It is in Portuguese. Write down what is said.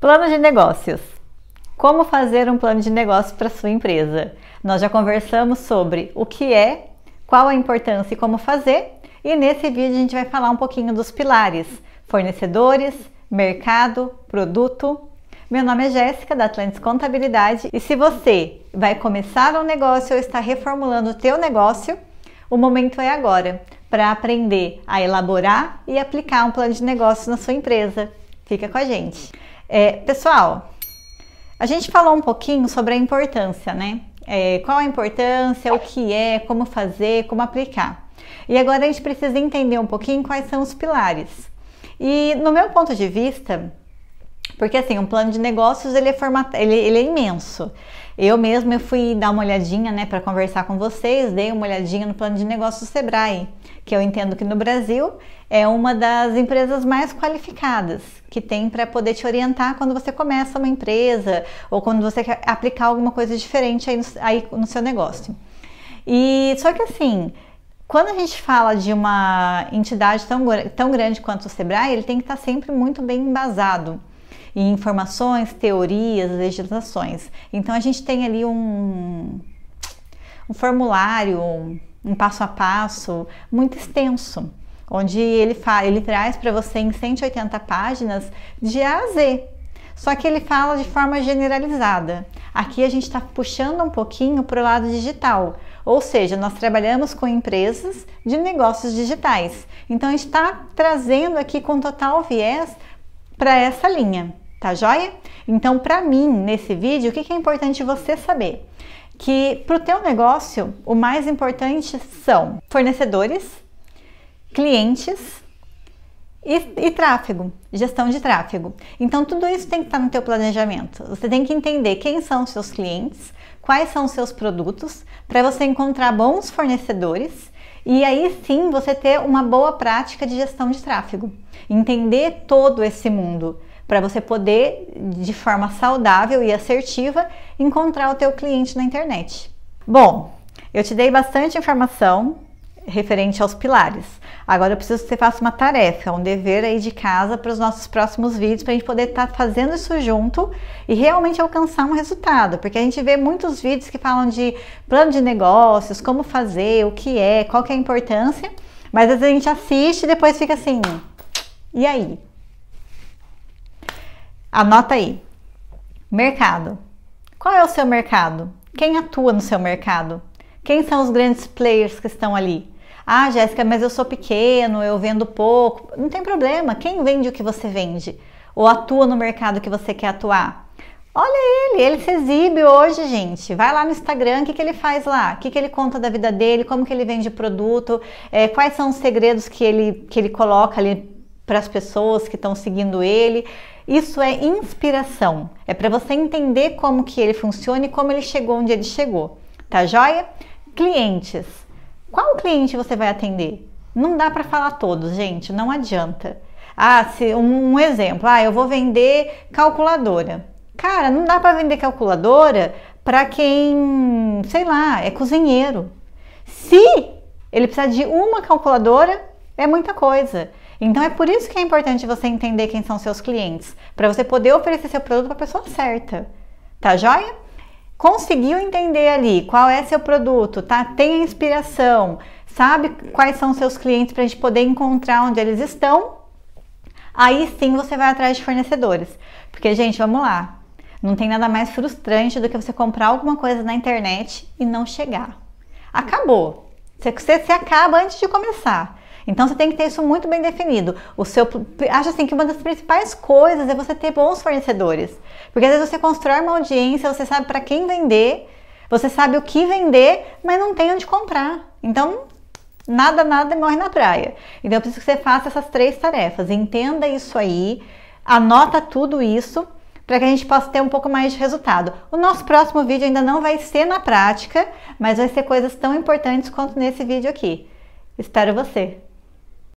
Plano de negócios. Como fazer um plano de negócio para sua empresa? Nós já conversamos sobre o que é, qual a importância e como fazer, e nesse vídeo a gente vai falar um pouquinho dos pilares: fornecedores, mercado, produto. Meu nome é Jéssica da Atlantis Contabilidade e se você vai começar um negócio ou está reformulando o teu negócio, o momento é agora para aprender a elaborar e aplicar um plano de negócio na sua empresa. Fica com a gente. É, pessoal, a gente falou um pouquinho sobre a importância, né? É, qual a importância, o que é, como fazer, como aplicar. E agora a gente precisa entender um pouquinho quais são os pilares. E no meu ponto de vista, porque assim, um plano de negócios ele é, ele, ele é imenso. Eu mesma eu fui dar uma olhadinha, né, para conversar com vocês, dei uma olhadinha no plano de negócio do Sebrae, que eu entendo que no Brasil é uma das empresas mais qualificadas que tem para poder te orientar quando você começa uma empresa ou quando você quer aplicar alguma coisa diferente aí no, aí no seu negócio. E só que assim, quando a gente fala de uma entidade tão, tão grande quanto o Sebrae, ele tem que estar tá sempre muito bem embasado informações, teorias, legislações. Então a gente tem ali um, um formulário, um passo a passo muito extenso onde ele, fala, ele traz para você em 180 páginas de A a Z. Só que ele fala de forma generalizada. Aqui a gente está puxando um pouquinho para o lado digital, ou seja, nós trabalhamos com empresas de negócios digitais. Então a gente está trazendo aqui com total viés para essa linha tá joia? Então, para mim, nesse vídeo, o que é importante você saber? Que para o teu negócio, o mais importante são fornecedores, clientes e, e, tráfego, gestão de tráfego. Então, tudo isso tem que estar tá no teu planejamento. Você tem que entender quem são os seus clientes, quais são os seus produtos, para você encontrar bons fornecedores e aí sim você ter uma boa prática de gestão de tráfego. Entender todo esse mundo para você poder, de forma saudável e assertiva, encontrar o teu cliente na internet. Bom, eu te dei bastante informação referente aos pilares. Agora eu preciso que você faça uma tarefa, um dever aí de casa para os nossos próximos vídeos, para a gente poder estar tá fazendo isso junto e realmente alcançar um resultado, porque a gente vê muitos vídeos que falam de plano de negócios, como fazer, o que é, qual que é a importância, mas às vezes a gente assiste e depois fica assim, e aí? Anota aí. Mercado. Qual é o seu mercado? Quem atua no seu mercado? Quem são os grandes players que estão ali? Ah, Jéssica, mas eu sou pequeno, eu vendo pouco. Não tem problema. Quem vende o que você vende? Ou atua no mercado que você quer atuar? Olha ele, ele se exibe hoje, gente. Vai lá no Instagram, o que, que ele faz lá? O que, que ele conta da vida dele? Como que ele vende produto? É, quais são os segredos que ele, que ele coloca ali para as pessoas que estão seguindo ele. Isso é inspiração. É para você entender como que ele funciona e como ele chegou onde ele chegou. Tá joia? Clientes. Qual cliente você vai atender? Não dá para falar todos, gente, não adianta. Ah, se um, um exemplo, ah, eu vou vender calculadora. Cara, não dá para vender calculadora para quem, sei lá, é cozinheiro. Se ele precisar de uma calculadora, é muita coisa. Então é por isso que é importante você entender quem são seus clientes, para você poder oferecer seu produto para a pessoa certa. Tá joia? Conseguiu entender ali qual é seu produto, tá? Tem a inspiração, sabe quais são seus clientes para a gente poder encontrar onde eles estão. Aí sim você vai atrás de fornecedores. Porque, gente, vamos lá. Não tem nada mais frustrante do que você comprar alguma coisa na internet e não chegar. Acabou. Você, você, você acaba antes de começar. Então você tem que ter isso muito bem definido. O seu, acho assim que uma das principais coisas é você ter bons fornecedores, porque às vezes você constrói uma audiência, você sabe para quem vender, você sabe o que vender, mas não tem onde comprar. Então nada, nada morre na praia. Então eu preciso que você faça essas três tarefas, entenda isso aí, anota tudo isso para que a gente possa ter um pouco mais de resultado. O nosso próximo vídeo ainda não vai ser na prática, mas vai ser coisas tão importantes quanto nesse vídeo aqui. Espero você!